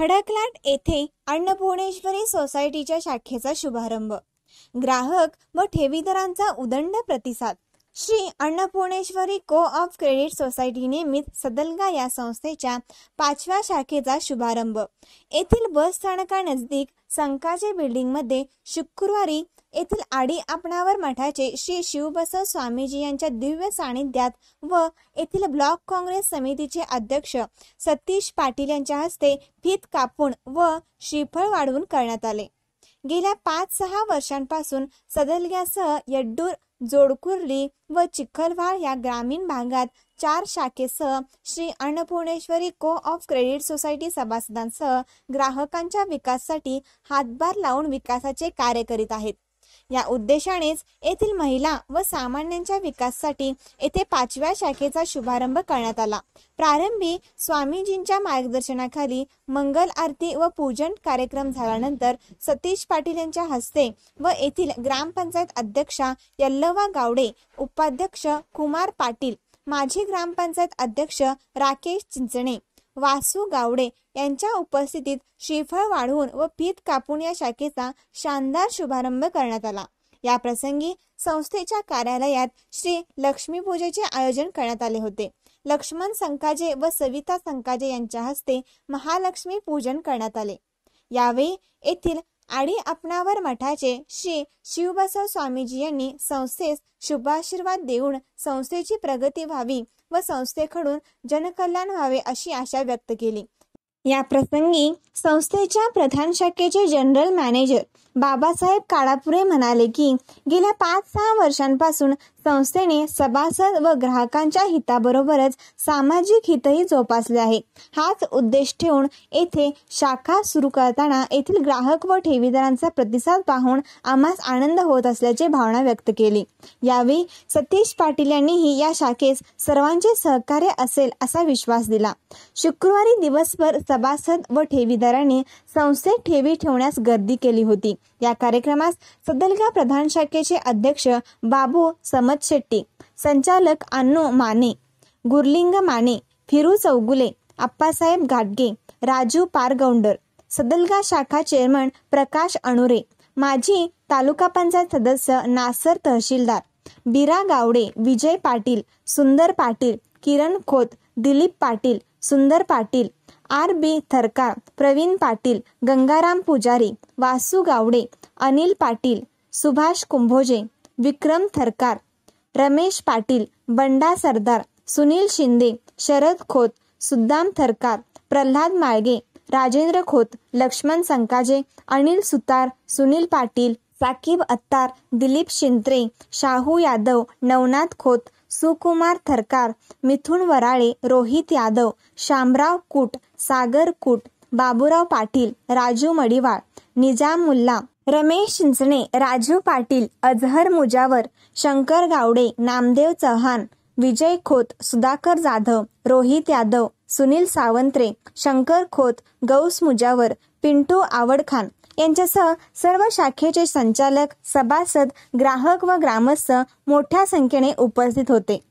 खडकलाट येथे अन्नपूर्णेश्वरी सोसायटीच्या शाखेचा शुभारंभ ग्राहक व ठेवीदारांचा उदंड प्रतिसाद श्री अन्नपूर्णेश्वरी को ऑफ क्रेडिट सोसायटी निमित्त सदलगा या संस्थेच्या पाचव्या शाखेचा शुभारंभ येथील बस नजदीक संकाचे बिल्डिंगमध्ये शुक्रवारी येथील आडी आपणावर मठाचे श्री शिवबसव स्वामीजी यांच्या दिव्य सानिध्यात व येथील ब्लॉक काँग्रेस समितीचे अध्यक्ष सतीश पाटील यांच्या हस्ते फीत कापून व श्रीफळ वाढवून करण्यात आले गेल्या पाच सहा वर्षांपासून सदलग्यासह यड्डूर जोडकुर्ली व चिखलवाळ या ग्रामीण भागात चार शाखेसह श्री अन्नपूर्णेश्वरी को ऑफ क्रेडिट सोसायटी सभासदांसह ग्राहकांच्या विकासासाठी हातभार लावून विकासाचे कार्य करीत आहेत या उद्देशानेच येथील महिला व सामान्यांच्या विकासासाठी येथे पाचव्या शाखेचा शुभारंभ करण्यात आला प्रारंभी स्वामीजींच्या मार्गदर्शनाखाली मंगल आरती व पूजन कार्यक्रम झाल्यानंतर सतीश पाटील यांच्या हस्ते व येथील ग्रामपंचायत अध्यक्षा यल्लवा गावडे उपाध्यक्ष कुमार पाटील माजी ग्रामपंचायत अध्यक्ष राकेश चिंचणे वासू गावडे यांच्या उपस्थितीत श्रीफळ वाढवून व पीत कापून या शाखेचा शानदार शुभारंभ करण्यात आला या प्रसंगी संस्थेच्या कार्यालयात श्री लक्ष्मीपूजेचे आयोजन करण्यात आले होते लक्ष्मण संकाजे व सविता संकाजे यांच्या हस्ते महालक्ष्मी पूजन करण्यात आले यावेळी येथील आडी आपणावर मठाचे श्री शिवबसव स्वामीजी यांनी संस्थेस शुभाशीर्वाद देऊन संस्थेची प्रगती व्हावी व संस्थेकडून जनकल्याण व्हावे अशी आशा व्यक्त केली या प्रसंगी संस्थेच्या प्रधान शाखेचे जनरल मॅनेजर बाबासाहेब काळापुरे म्हणाले की गेल्या पाच सहा वर्षांपासून संस्थेने सभासद व ग्राहकांच्या हिताबरोबरच सामाजिक हितही जोपासले आहे हाच उद्देश ठेवून येथे शाखा सुरू करताना येथील ग्राहक व ठेवीदारांचा प्रतिसाद पाहून आम्हास आनंद होत असल्याचे भावना व्यक्त केली यावेळी सतीश पाटील यांनीही या शाखेस सर्वांचे सहकार्य असेल असा विश्वास दिला शुक्रवारी दिवसभर सभासद व ठेवीदारांनी संस्थेत ठेवी ठेवण्यास गर्दी केली होती या कार्यक्रमास सदलगा प्रधान शाखेचे अध्यक्ष बाबू समत शेट्टी संचालक अन्नो माने गुरलिंग माने फिरू चौगुले अप्पासाहेब गाडगे राजू पारगौंडर सदलगा शाखा चेअरमन प्रकाश अणुरे माजी तालुका पंचायत सदस्य नासर तहसीलदार बिरा गावडे विजय पाटील सुंदर पाटील किरण खोत दिलीप पाटील सुंदर पाटील आर बी थरकार प्रवीण पाटील गंगाराम पुजारी वासू गावडे अनिल पाटील सुभाष कुंभोजे विक्रम थरकार रमेश पाटील बंडा सरदार सुनील शिंदे शरद खोत सुद्दाम थरकार प्रल्हाद माळगे राजेंद्र खोत लक्ष्मण संकाजे अनिल सुतार सुनील पाटील साकीब अत्तार दिलीप शिंत्रे शाहू यादव नवनाथ खोत सुकुमार थरकार मिथुन वराळे रोहित यादव शामराव कूट सागर कूट बाबूराव पाटील राजू मडिवाळ निजाम मुल्ला रमेश चिंचणे राजू पाटील अजहर मुजावर शंकर गावडे नामदेव चव्हाण विजय खोत सुधाकर जाधव रोहित यादव सुनील सावंत्रे शंकर खोत गौस मुजावर पिंटू आवडखान यांच्यासह सर्व शाखेचे संचालक सभासद ग्राहक व ग्रामस्थ मोठ्या संख्येने उपस्थित होते